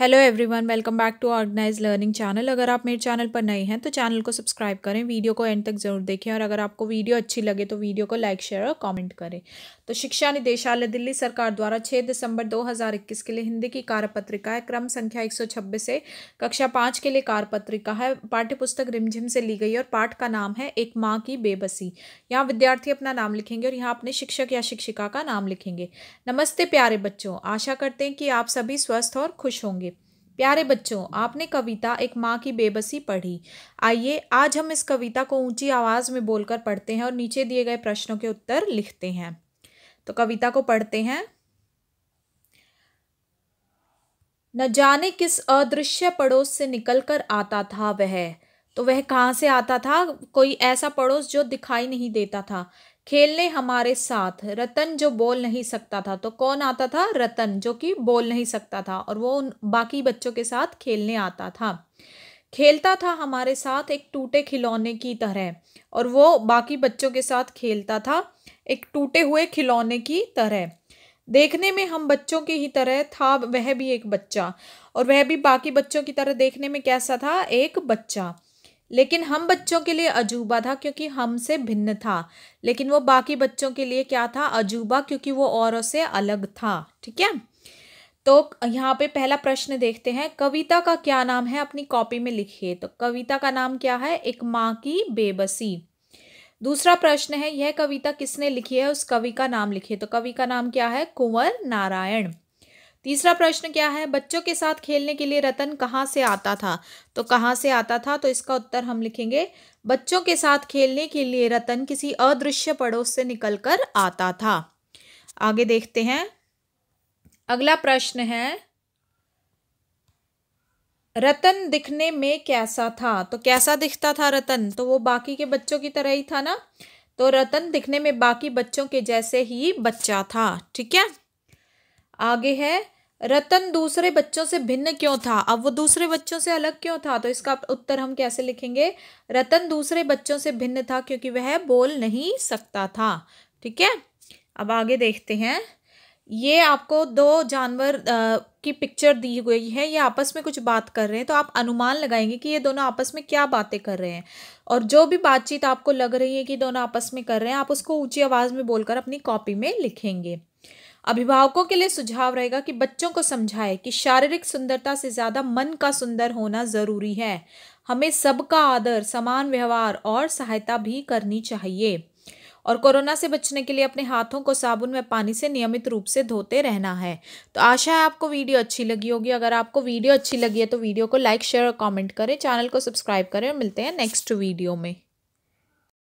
hello everyone welcome back to organise learning channel अगर आप मेरे चैनल पर नए हैं तो चैनल को सब्सक्राइब करें वीडियो को एंड तक जरूर देखें और अगर आपको वीडियो अच्छी लगे तो वीडियो को लाइक शेयर और कमेंट करें तो शिक्षा निदेशालय दिल्ली सरकार द्वारा 6 दिसंबर 2021 के लिए हिंदी की कार्यपत्रिका है क्रम संख्या एक से कक्षा पाँच के लिए कार्यपत्रिका है पाठ्यपुस्तक रिमझिम से ली गई और पाठ का नाम है एक माँ की बेबसी यहाँ विद्यार्थी अपना नाम लिखेंगे और यहाँ अपने शिक्षक या शिक्षिका का नाम लिखेंगे नमस्ते प्यारे बच्चों आशा करते हैं कि आप सभी स्वस्थ और खुश होंगे प्यारे बच्चों आपने कविता एक माँ की बेबसी पढ़ी आइए आज हम इस कविता को ऊंची आवाज़ में बोलकर पढ़ते हैं और नीचे दिए गए प्रश्नों के उत्तर लिखते हैं तो कविता को पढ़ते हैं न जाने किस अदृश्य पड़ोस से निकल कर आता था वह तो वह कहाँ से आता था कोई ऐसा पड़ोस जो दिखाई नहीं देता था खेलने हमारे साथ रतन जो बोल नहीं सकता था तो कौन आता था रतन जो कि बोल नहीं सकता था और वो उन बाकी बच्चों के साथ खेलने आता था खेलता था हमारे साथ एक टूटे खिलौने की तरह और वो बाकी बच्चों के साथ खेलता था एक टूटे हुए खिलौने की तरह देखने में हम बच्चों की ही तरह था वह भी एक बच्चा और वह भी बाकी बच्चों की तरह देखने में कैसा था एक बच्चा लेकिन हम बच्चों के लिए अजूबा था क्योंकि हमसे भिन्न था लेकिन वो बाकी बच्चों के लिए क्या था अजूबा क्योंकि वो औरों से अलग था ठीक है तो यहाँ पे पहला प्रश्न देखते हैं कविता का क्या नाम है अपनी कॉपी में लिखिए तो कविता का नाम क्या है एक माँ की बेबसी दूसरा प्रश्न है यह कविता किसने लिखी है उस कवि का नाम लिखिए तो कवि का नाम क्या है कुंवर नारायण तीसरा प्रश्न क्या है बच्चों के साथ खेलने के लिए रतन कहाँ से आता था तो कहाँ से आता था तो इसका उत्तर हम लिखेंगे बच्चों के साथ खेलने के लिए रतन किसी अदृश्य पड़ोस से निकलकर आता था आगे देखते हैं अगला प्रश्न है रतन दिखने में कैसा था तो कैसा दिखता था रतन तो वो बाकी के बच्चों की तरह ही था ना तो रतन दिखने में बाकी बच्चों के जैसे ही बच्चा था ठीक है आगे है रतन दूसरे बच्चों से भिन्न क्यों था अब वो दूसरे बच्चों से अलग क्यों था तो इसका उत्तर हम कैसे लिखेंगे रतन दूसरे बच्चों से भिन्न था क्योंकि वह बोल नहीं सकता था ठीक है अब आगे देखते हैं ये आपको दो जानवर की पिक्चर दी गई है ये आपस में कुछ बात कर रहे हैं तो आप अनुमान लगाएंगे कि ये दोनों आपस में क्या बातें कर रहे हैं और जो भी बातचीत आपको लग रही है कि दोनों आपस में कर रहे हैं आप उसको ऊंची आवाज़ में बोलकर अपनी कॉपी में लिखेंगे अभिभावकों के लिए सुझाव रहेगा कि बच्चों को समझाए कि शारीरिक सुंदरता से ज़्यादा मन का सुंदर होना ज़रूरी है हमें सबका आदर समान व्यवहार और सहायता भी करनी चाहिए और कोरोना से बचने के लिए अपने हाथों को साबुन में पानी से नियमित रूप से धोते रहना है तो आशा है आपको वीडियो अच्छी लगी होगी अगर आपको वीडियो अच्छी लगी है तो वीडियो को लाइक शेयर और कमेंट करें चैनल को सब्सक्राइब करें और मिलते हैं नेक्स्ट वीडियो में